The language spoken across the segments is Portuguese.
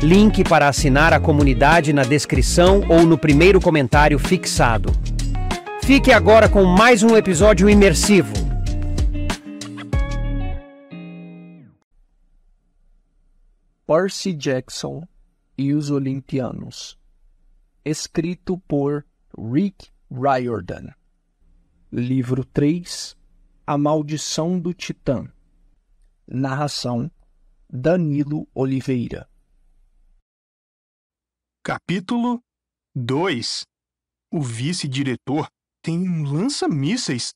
Link para assinar a comunidade na descrição ou no primeiro comentário fixado. Fique agora com mais um episódio imersivo. Percy Jackson e os Olimpianos. Escrito por Rick Riordan. Livro 3 A Maldição do Titã. Narração Danilo Oliveira. Capítulo 2 O vice-diretor tem um lança-mísseis.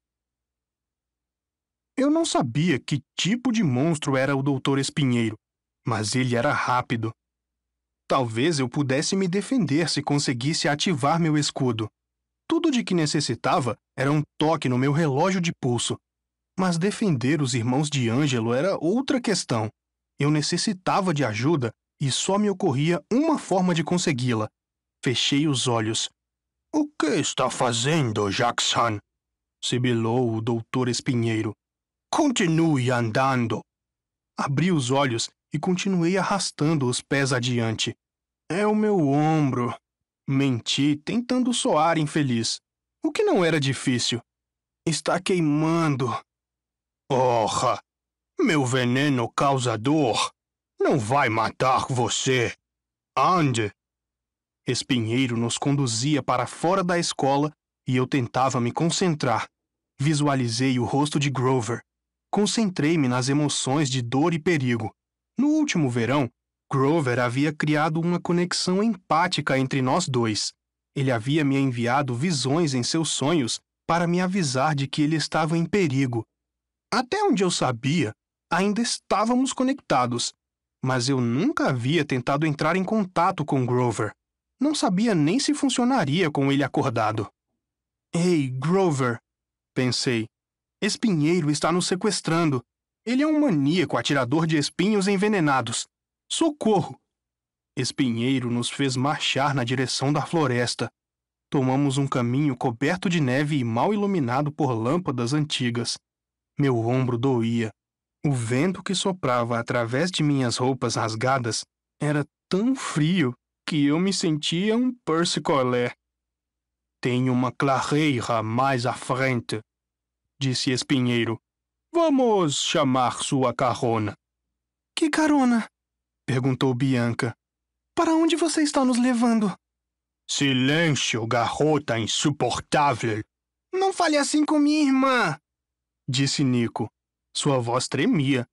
Eu não sabia que tipo de monstro era o Doutor Espinheiro, mas ele era rápido. Talvez eu pudesse me defender se conseguisse ativar meu escudo. Tudo de que necessitava era um toque no meu relógio de pulso. Mas defender os irmãos de Ângelo era outra questão. Eu necessitava de ajuda e só me ocorria uma forma de consegui-la. Fechei os olhos. O que está fazendo, Jackson? sibilou o doutor Espinheiro. Continue andando. Abri os olhos e continuei arrastando os pés adiante. É o meu ombro. Menti, tentando soar infeliz, o que não era difícil. Está queimando. Orra! Meu veneno causa dor! Não vai matar você. Ande! Espinheiro nos conduzia para fora da escola e eu tentava me concentrar. Visualizei o rosto de Grover. Concentrei-me nas emoções de dor e perigo. No último verão, Grover havia criado uma conexão empática entre nós dois. Ele havia me enviado visões em seus sonhos para me avisar de que ele estava em perigo. Até onde eu sabia, ainda estávamos conectados, mas eu nunca havia tentado entrar em contato com Grover. Não sabia nem se funcionaria com ele acordado. Ei, Grover, pensei. Espinheiro está nos sequestrando. Ele é um maníaco atirador de espinhos envenenados. Socorro! Espinheiro nos fez marchar na direção da floresta. Tomamos um caminho coberto de neve e mal iluminado por lâmpadas antigas. Meu ombro doía. O vento que soprava através de minhas roupas rasgadas era tão frio que eu me sentia um Percy Collet. Tem uma clareira mais à frente, disse Espinheiro. Vamos chamar sua carona. Que carona? perguntou Bianca. Para onde você está nos levando? Silêncio, garota insuportável! Não fale assim com minha irmã! disse Nico. Sua voz tremia,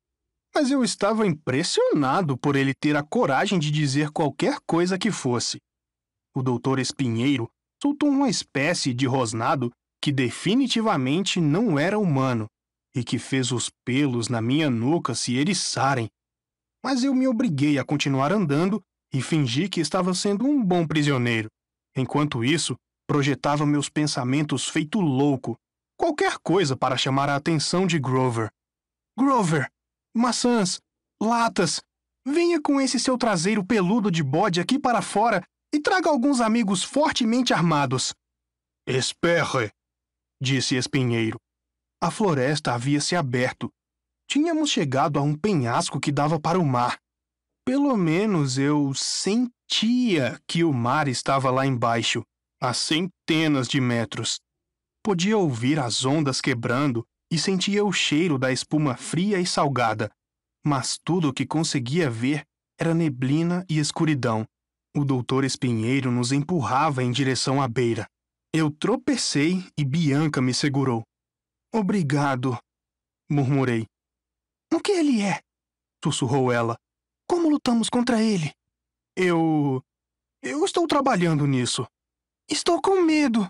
mas eu estava impressionado por ele ter a coragem de dizer qualquer coisa que fosse. O doutor Espinheiro soltou uma espécie de rosnado que definitivamente não era humano e que fez os pelos na minha nuca se eriçarem. Mas eu me obriguei a continuar andando e fingi que estava sendo um bom prisioneiro. Enquanto isso, projetava meus pensamentos feito louco, qualquer coisa para chamar a atenção de Grover. Grover, maçãs, latas. Venha com esse seu traseiro peludo de bode aqui para fora e traga alguns amigos fortemente armados. Esperre, disse Espinheiro. A floresta havia se aberto. Tínhamos chegado a um penhasco que dava para o mar. Pelo menos eu sentia que o mar estava lá embaixo, a centenas de metros. Podia ouvir as ondas quebrando e sentia o cheiro da espuma fria e salgada, mas tudo o que conseguia ver era neblina e escuridão. O doutor Espinheiro nos empurrava em direção à beira. Eu tropecei e Bianca me segurou. Obrigado, murmurei. O que ele é? sussurrou ela. Como lutamos contra ele? Eu. Eu estou trabalhando nisso. Estou com medo,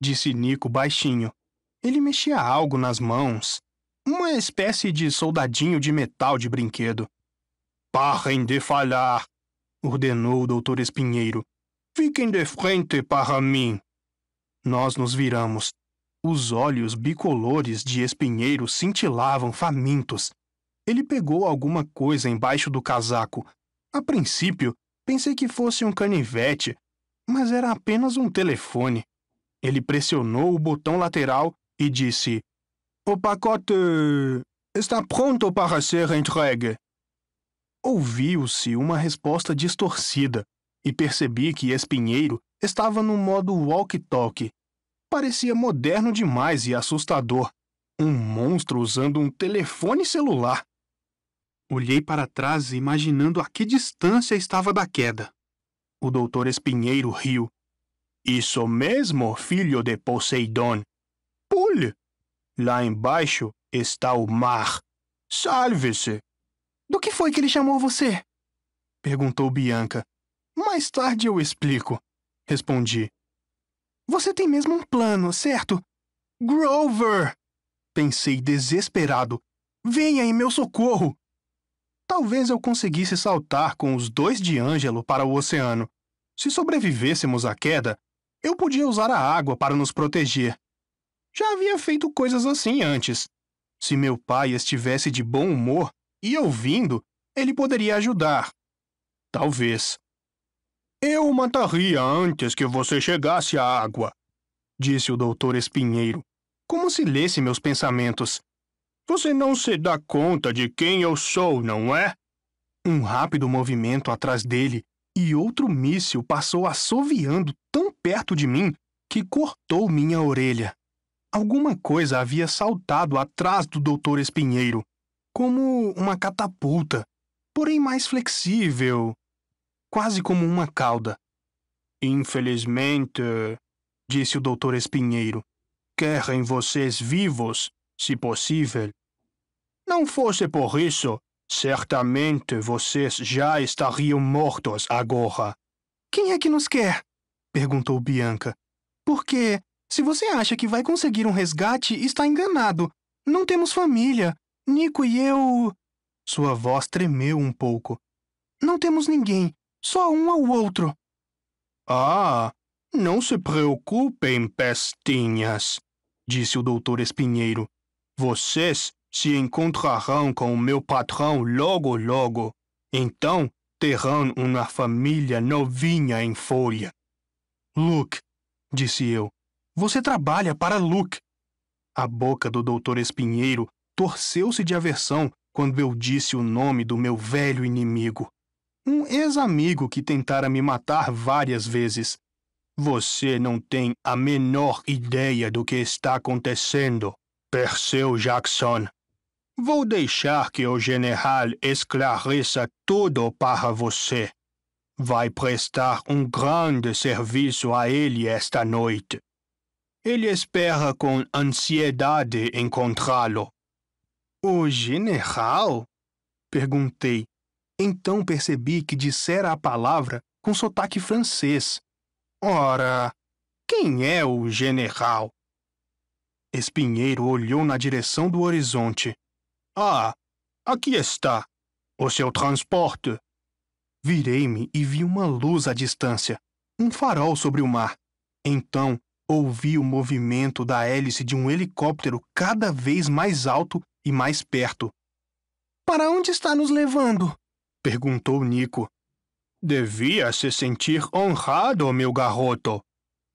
disse Nico baixinho. Ele mexia algo nas mãos, uma espécie de soldadinho de metal de brinquedo. Parem de falhar, ordenou o doutor Espinheiro. Fiquem de frente para mim. Nós nos viramos. Os olhos bicolores de Espinheiro cintilavam famintos. Ele pegou alguma coisa embaixo do casaco. A princípio, pensei que fosse um canivete, mas era apenas um telefone. Ele pressionou o botão lateral e disse: O pacote euh, está pronto para ser entregue. Ouviu-se uma resposta distorcida e percebi que Espinheiro estava no modo walkie-talkie. Parecia moderno demais e assustador. Um monstro usando um telefone celular. Olhei para trás, imaginando a que distância estava da queda. O doutor Espinheiro riu. Isso mesmo, filho de Poseidon. Pule! Lá embaixo está o mar. Salve-se! Do que foi que ele chamou você? perguntou Bianca. Mais tarde eu explico, respondi. Você tem mesmo um plano, certo? Grover! Pensei desesperado. Venha em meu socorro! Talvez eu conseguisse saltar com os dois de Ângelo para o oceano. Se sobrevivêssemos à queda, eu podia usar a água para nos proteger. Já havia feito coisas assim antes. Se meu pai estivesse de bom humor e ouvindo, ele poderia ajudar. Talvez. Eu o mataria antes que você chegasse à água, disse o doutor Espinheiro, como se lesse meus pensamentos. Você não se dá conta de quem eu sou, não é? Um rápido movimento atrás dele e outro míssil passou assoviando tão perto de mim que cortou minha orelha. Alguma coisa havia saltado atrás do doutor Espinheiro, como uma catapulta, porém mais flexível, quase como uma cauda. Infelizmente, disse o doutor Espinheiro, querem vocês vivos, se possível. Não fosse por isso, certamente vocês já estariam mortos agora. Quem é que nos quer? perguntou Bianca. Porque se você acha que vai conseguir um resgate, está enganado. Não temos família. Nico e eu. Sua voz tremeu um pouco. Não temos ninguém, só um ao outro. Ah, não se preocupem, pestinhas, disse o doutor Espinheiro. Vocês se encontrarão com o meu patrão logo logo. Então terão uma família novinha em folha. Luke, disse eu, você trabalha para Luke. A boca do doutor Espinheiro torceu-se de aversão quando eu disse o nome do meu velho inimigo. Um ex-amigo que tentara me matar várias vezes. Você não tem a menor ideia do que está acontecendo, Perseu Jackson. Vou deixar que o general esclareça tudo para você. Vai prestar um grande serviço a ele esta noite. Ele espera com ansiedade encontrá-lo. O general? Perguntei. Então percebi que dissera a palavra com sotaque francês. Ora, quem é o general? Espinheiro olhou na direção do horizonte. Ah, aqui está. O seu transporte. Virei-me e vi uma luz à distância, um farol sobre o mar. Então Ouvi o movimento da hélice de um helicóptero cada vez mais alto e mais perto. Para onde está nos levando? perguntou Nico. Devia se sentir honrado, meu garoto.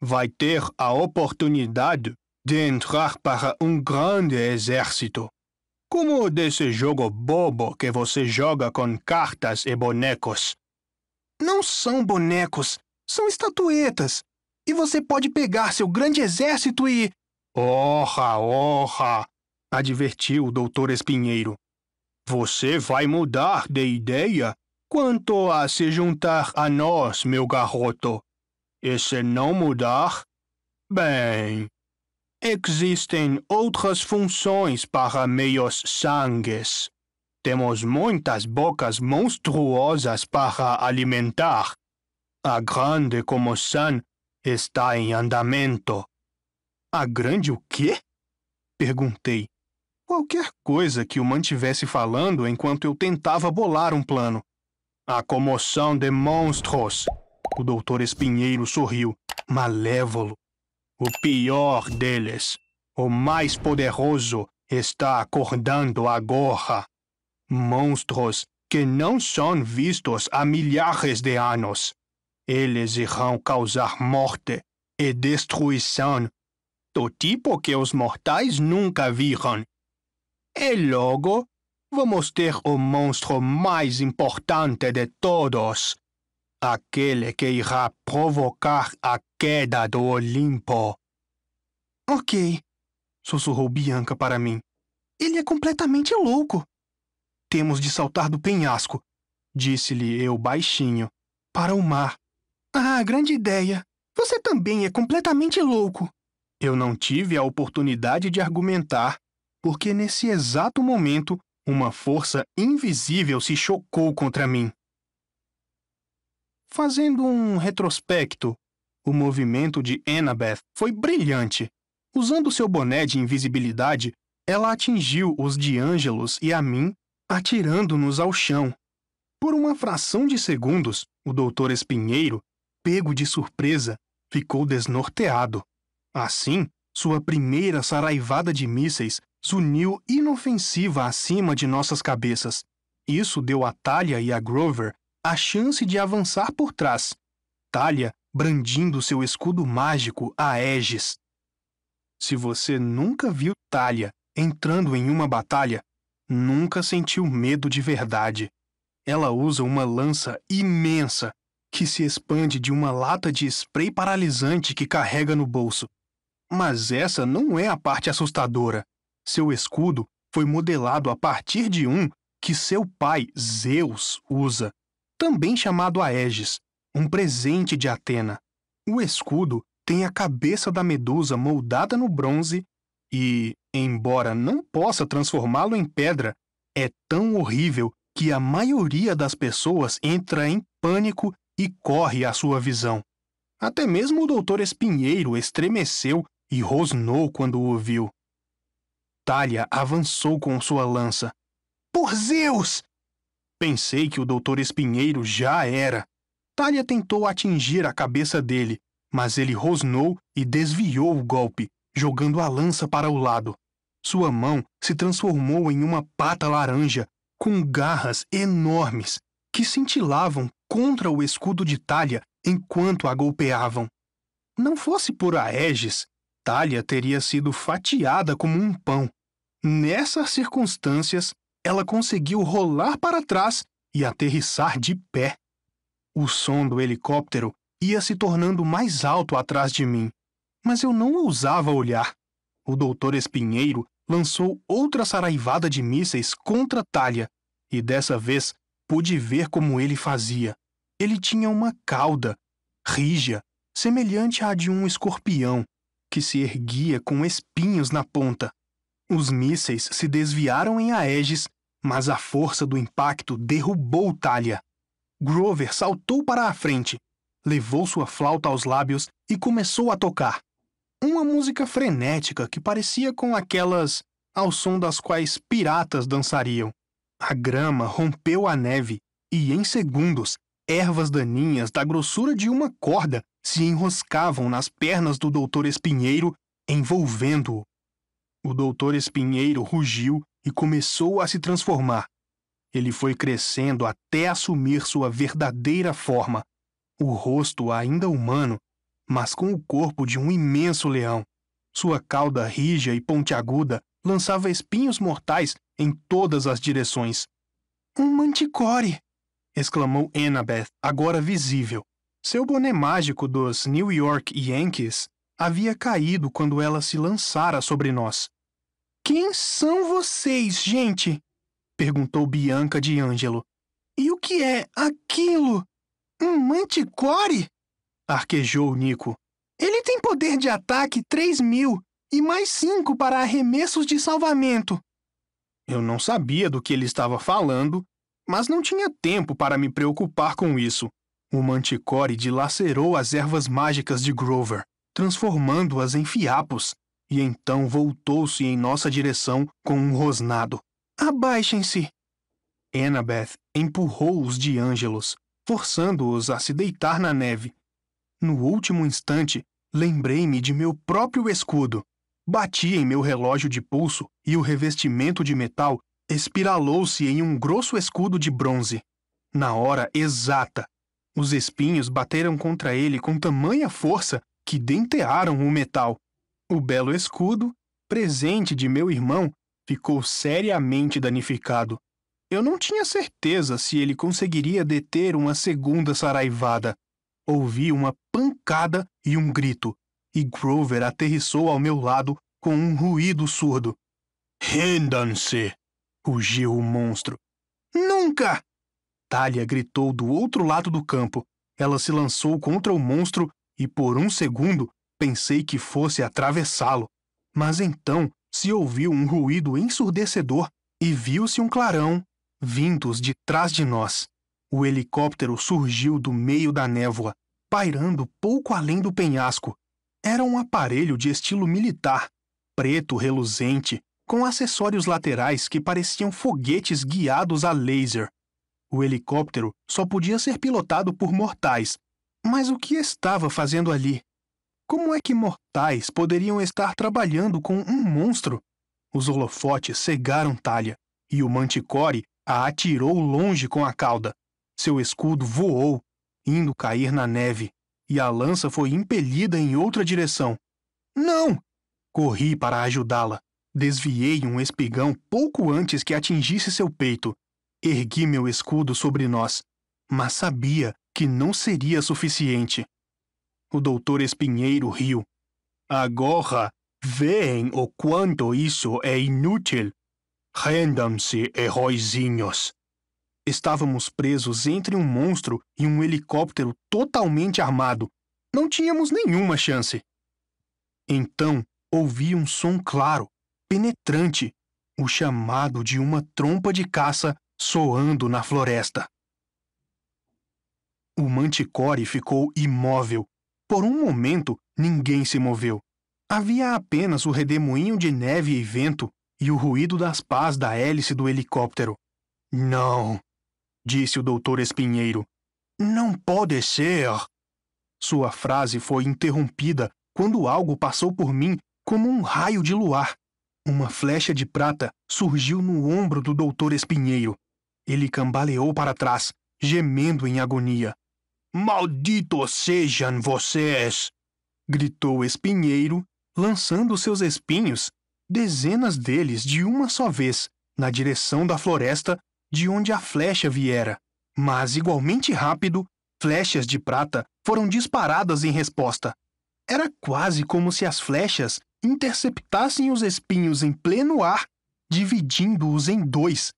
Vai ter a oportunidade de entrar para um grande exército. Como desse jogo bobo que você joga com cartas e bonecos. Não são bonecos, são estatuetas, e você pode pegar seu grande exército e. Orra, orra! advertiu o doutor Espinheiro. Você vai mudar de ideia quanto a se juntar a nós, meu garoto. E se não mudar, bem, existem outras funções para meios sangues. Temos muitas bocas monstruosas para alimentar. A grande como San Está em andamento. A grande o quê? Perguntei. Qualquer coisa que o mantivesse falando enquanto eu tentava bolar um plano. A comoção de monstros. O doutor Espinheiro sorriu, malévolo. O pior deles, o mais poderoso, está acordando agora. Monstros que não são vistos há milhares de anos. Eles irão causar morte e destruição do tipo que os mortais nunca viram. E logo vamos ter o monstro mais importante de todos aquele que irá provocar a queda do Olimpo. Ok, sussurrou Bianca para mim. Ele é completamente louco. Temos de saltar do penhasco, disse-lhe eu baixinho, para o mar, ah, grande ideia. Você também é completamente louco. Eu não tive a oportunidade de argumentar, porque nesse exato momento uma força invisível se chocou contra mim. Fazendo um retrospecto, o movimento de Annabeth foi brilhante. Usando seu boné de invisibilidade, ela atingiu os de Ângelos e a mim, atirando-nos ao chão. Por uma fração de segundos, o doutor Espinheiro pego de surpresa, ficou desnorteado. Assim, sua primeira saraivada de mísseis zuniu inofensiva acima de nossas cabeças. Isso deu a Talia e a Grover a chance de avançar por trás. Talia brandindo seu escudo mágico a Aegis. Se você nunca viu Talia entrando em uma batalha, nunca sentiu medo de verdade. Ela usa uma lança imensa que se expande de uma lata de spray paralisante que carrega no bolso. Mas essa não é a parte assustadora. Seu escudo foi modelado a partir de um que seu pai, Zeus, usa, também chamado Aegis, um presente de Atena. O escudo tem a cabeça da medusa moldada no bronze e, embora não possa transformá-lo em pedra, é tão horrível que a maioria das pessoas entra em pânico e corre à sua visão. Até mesmo o doutor Espinheiro estremeceu e rosnou quando o viu. Talha avançou com sua lança. Por Zeus! Pensei que o doutor Espinheiro já era. Talha tentou atingir a cabeça dele, mas ele rosnou e desviou o golpe, jogando a lança para o lado. Sua mão se transformou em uma pata laranja, com garras enormes que cintilavam contra o escudo de Talha enquanto a golpeavam. Não fosse por Aegis, Talha teria sido fatiada como um pão. Nessas circunstâncias, ela conseguiu rolar para trás e aterrissar de pé. O som do helicóptero ia se tornando mais alto atrás de mim, mas eu não ousava olhar. O doutor Espinheiro lançou outra saraivada de mísseis contra Talha, e dessa vez Pude ver como ele fazia. Ele tinha uma cauda, rija, semelhante à de um escorpião, que se erguia com espinhos na ponta. Os mísseis se desviaram em Aegis, mas a força do impacto derrubou Talia. Grover saltou para a frente, levou sua flauta aos lábios e começou a tocar. Uma música frenética que parecia com aquelas ao som das quais piratas dançariam. A grama rompeu a neve e, em segundos, ervas daninhas da grossura de uma corda se enroscavam nas pernas do doutor Espinheiro, envolvendo-o. O doutor Espinheiro rugiu e começou a se transformar. Ele foi crescendo até assumir sua verdadeira forma, o rosto ainda humano, mas com o corpo de um imenso leão, sua cauda rija e pontiaguda lançava espinhos mortais em todas as direções. Um manticore! exclamou Annabeth, agora visível. Seu boné mágico dos New York Yankees havia caído quando ela se lançara sobre nós. Quem são vocês, gente? perguntou Bianca de Ângelo. E o que é aquilo? Um manticore? arquejou Nico. Ele tem poder de ataque três mil e mais cinco para arremessos de salvamento. Eu não sabia do que ele estava falando, mas não tinha tempo para me preocupar com isso. O manticore dilacerou as ervas mágicas de Grover, transformando-as em fiapos, e então voltou-se em nossa direção com um rosnado. Abaixem-se! Annabeth empurrou-os de Ângelos, forçando-os a se deitar na neve. No último instante, lembrei-me de meu próprio escudo. Bati em meu relógio de pulso e o revestimento de metal espiralou-se em um grosso escudo de bronze. Na hora exata, os espinhos bateram contra ele com tamanha força que dentearam o metal. O belo escudo, presente de meu irmão, ficou seriamente danificado. Eu não tinha certeza se ele conseguiria deter uma segunda saraivada. Ouvi uma pancada e um grito e Grover aterrissou ao meu lado com um ruído surdo. Rendam-se! rugiu o monstro. Nunca! Talia gritou do outro lado do campo. Ela se lançou contra o monstro e, por um segundo, pensei que fosse atravessá-lo. Mas então se ouviu um ruído ensurdecedor e viu-se um clarão, vindos de trás de nós. O helicóptero surgiu do meio da névoa, pairando pouco além do penhasco, era um aparelho de estilo militar, preto reluzente, com acessórios laterais que pareciam foguetes guiados a laser. O helicóptero só podia ser pilotado por mortais. Mas o que estava fazendo ali? Como é que mortais poderiam estar trabalhando com um monstro? Os holofotes cegaram Talha, e o Manticore a atirou longe com a cauda. Seu escudo voou, indo cair na neve e a lança foi impelida em outra direção. Não! Corri para ajudá-la. Desviei um espigão pouco antes que atingisse seu peito. Ergui meu escudo sobre nós, mas sabia que não seria suficiente. O doutor Espinheiro riu. Agora veem o quanto isso é inútil. Rendam-se, heróizinhos. Estávamos presos entre um monstro e um helicóptero totalmente armado. Não tínhamos nenhuma chance. Então ouvi um som claro, penetrante, o chamado de uma trompa de caça soando na floresta. O manticore ficou imóvel. Por um momento, ninguém se moveu. Havia apenas o redemoinho de neve e vento e o ruído das pás da hélice do helicóptero. Não, disse o doutor Espinheiro. Não pode ser! Sua frase foi interrompida quando algo passou por mim como um raio de luar. Uma flecha de prata surgiu no ombro do doutor Espinheiro. Ele cambaleou para trás, gemendo em agonia. Maldito sejam vocês! gritou Espinheiro, lançando seus espinhos, dezenas deles de uma só vez, na direção da floresta de onde a flecha viera, mas igualmente rápido, flechas de prata foram disparadas em resposta. Era quase como se as flechas interceptassem os espinhos em pleno ar, dividindo-os em dois.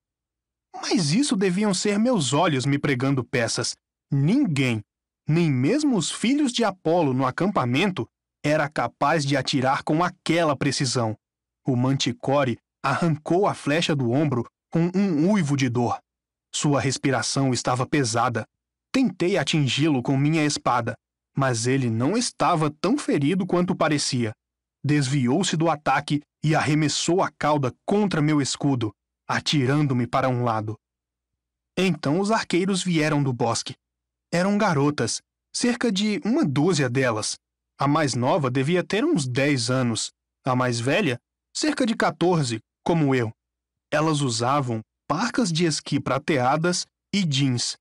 Mas isso deviam ser meus olhos me pregando peças. Ninguém, nem mesmo os filhos de Apolo no acampamento, era capaz de atirar com aquela precisão. O manticore arrancou a flecha do ombro com um uivo de dor. Sua respiração estava pesada. Tentei atingi-lo com minha espada, mas ele não estava tão ferido quanto parecia. Desviou-se do ataque e arremessou a cauda contra meu escudo, atirando-me para um lado. Então os arqueiros vieram do bosque. Eram garotas, cerca de uma dúzia delas. A mais nova devia ter uns dez anos, a mais velha, cerca de 14, como eu. Elas usavam parcas de esqui prateadas e jeans,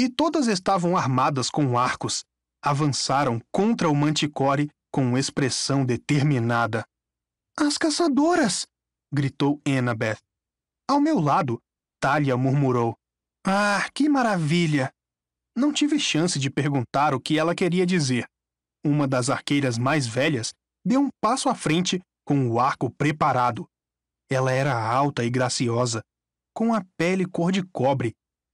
e todas estavam armadas com arcos. Avançaram contra o manticore com expressão determinada. As caçadoras! gritou Annabeth. Ao meu lado, Talia murmurou. Ah, que maravilha! Não tive chance de perguntar o que ela queria dizer. Uma das arqueiras mais velhas deu um passo à frente com o arco preparado ela era alta e graciosa, com a pele cor de cobre.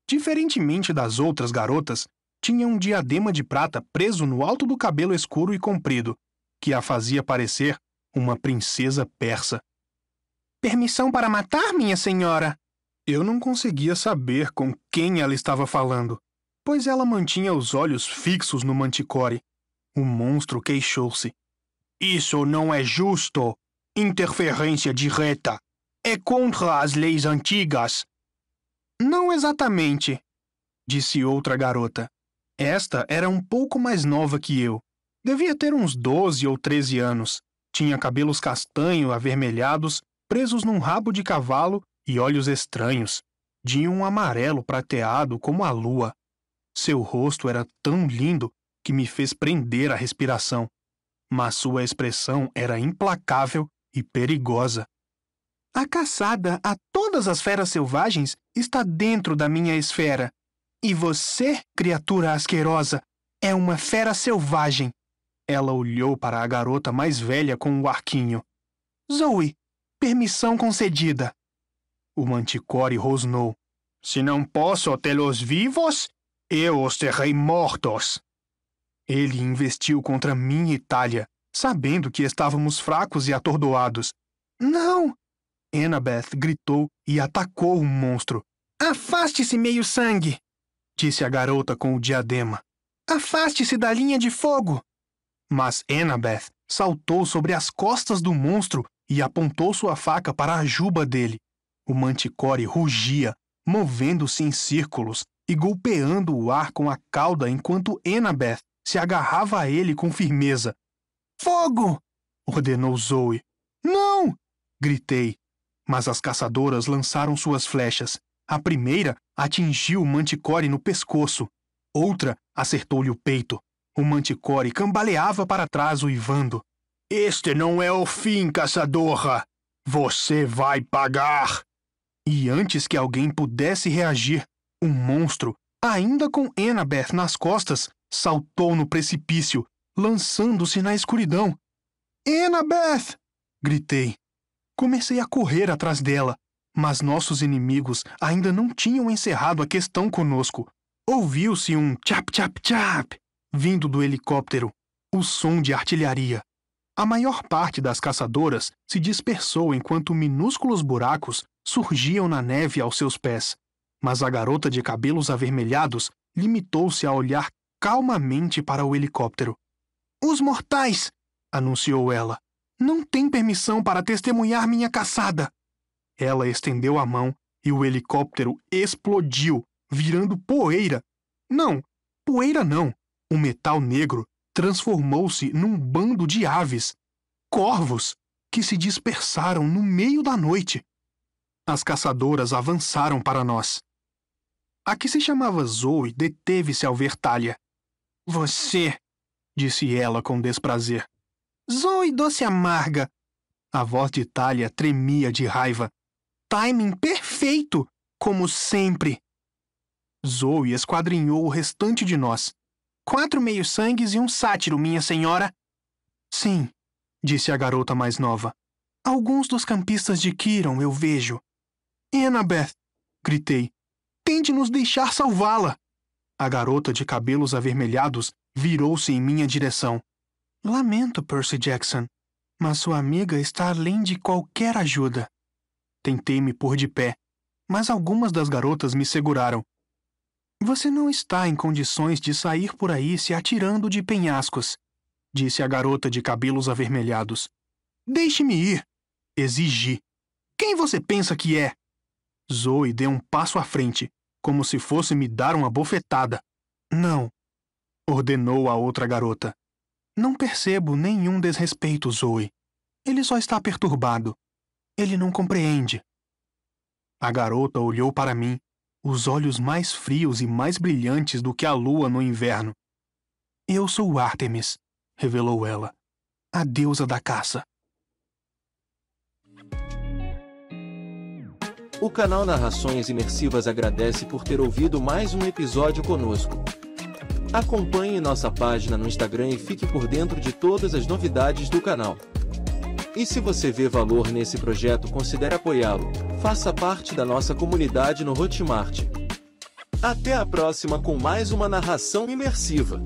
Diferentemente das outras garotas, tinha um diadema de prata preso no alto do cabelo escuro e comprido, que a fazia parecer uma princesa persa. Permissão para matar, minha senhora? Eu não conseguia saber com quem ela estava falando, pois ela mantinha os olhos fixos no manticore. O monstro queixou-se. Isso não é justo! Interferência direta! é contra as leis antigas. Não exatamente, disse outra garota. Esta era um pouco mais nova que eu. Devia ter uns 12 ou 13 anos. Tinha cabelos castanho avermelhados, presos num rabo de cavalo e olhos estranhos, de um amarelo prateado como a lua. Seu rosto era tão lindo que me fez prender a respiração, mas sua expressão era implacável e perigosa. A caçada a todas as feras selvagens está dentro da minha esfera. E você, criatura asquerosa, é uma fera selvagem. Ela olhou para a garota mais velha com o um arquinho. Zoe, permissão concedida. O manticore rosnou. Se não posso tê-los vivos, eu os terrei mortos. Ele investiu contra mim e Itália, sabendo que estávamos fracos e atordoados. Não! Annabeth gritou e atacou o monstro. Afaste-se, meio-sangue! disse a garota com o diadema. Afaste-se da linha de fogo! Mas Annabeth saltou sobre as costas do monstro e apontou sua faca para a juba dele. O manticore rugia, movendo-se em círculos e golpeando o ar com a cauda enquanto Annabeth se agarrava a ele com firmeza. Fogo! ordenou Zoe. Não! gritei, mas as caçadoras lançaram suas flechas. A primeira atingiu o manticore no pescoço. Outra acertou-lhe o peito. O manticore cambaleava para trás, uivando. Este não é o fim, caçadora! Você vai pagar! E antes que alguém pudesse reagir, um monstro, ainda com Annabeth nas costas, saltou no precipício, lançando-se na escuridão. Annabeth! gritei. Comecei a correr atrás dela, mas nossos inimigos ainda não tinham encerrado a questão conosco. Ouviu-se um tchap tchap tchap vindo do helicóptero, o som de artilharia. A maior parte das caçadoras se dispersou enquanto minúsculos buracos surgiam na neve aos seus pés, mas a garota de cabelos avermelhados limitou-se a olhar calmamente para o helicóptero. Os mortais! anunciou ela. Não tem permissão para testemunhar minha caçada. Ela estendeu a mão e o helicóptero explodiu, virando poeira. Não, poeira não. O metal negro transformou-se num bando de aves, corvos, que se dispersaram no meio da noite. As caçadoras avançaram para nós. A que se chamava Zoe deteve-se ao ver Talia. Você, disse ela com desprazer. Zoe doce amarga! A voz de Talia tremia de raiva. Timing perfeito! Como sempre! Zoe esquadrinhou o restante de nós. Quatro meios-sangues e um sátiro, minha senhora! Sim, disse a garota mais nova. Alguns dos campistas de Kiron eu vejo. Annabeth! gritei. Tente nos deixar salvá-la! A garota de cabelos avermelhados virou-se em minha direção. Lamento, Percy Jackson, mas sua amiga está além de qualquer ajuda. Tentei me pôr de pé, mas algumas das garotas me seguraram. Você não está em condições de sair por aí se atirando de penhascos, disse a garota de cabelos avermelhados. Deixe-me ir, exigi. Quem você pensa que é? Zoe deu um passo à frente, como se fosse me dar uma bofetada. Não, ordenou a outra garota. Não percebo nenhum desrespeito, Zoe. Ele só está perturbado. Ele não compreende. A garota olhou para mim, os olhos mais frios e mais brilhantes do que a lua no inverno. Eu sou Artemis, revelou ela, a deusa da caça. O canal Narrações Imersivas agradece por ter ouvido mais um episódio conosco. Acompanhe nossa página no Instagram e fique por dentro de todas as novidades do canal. E se você vê valor nesse projeto, considere apoiá-lo. Faça parte da nossa comunidade no Hotmart. Até a próxima com mais uma narração imersiva.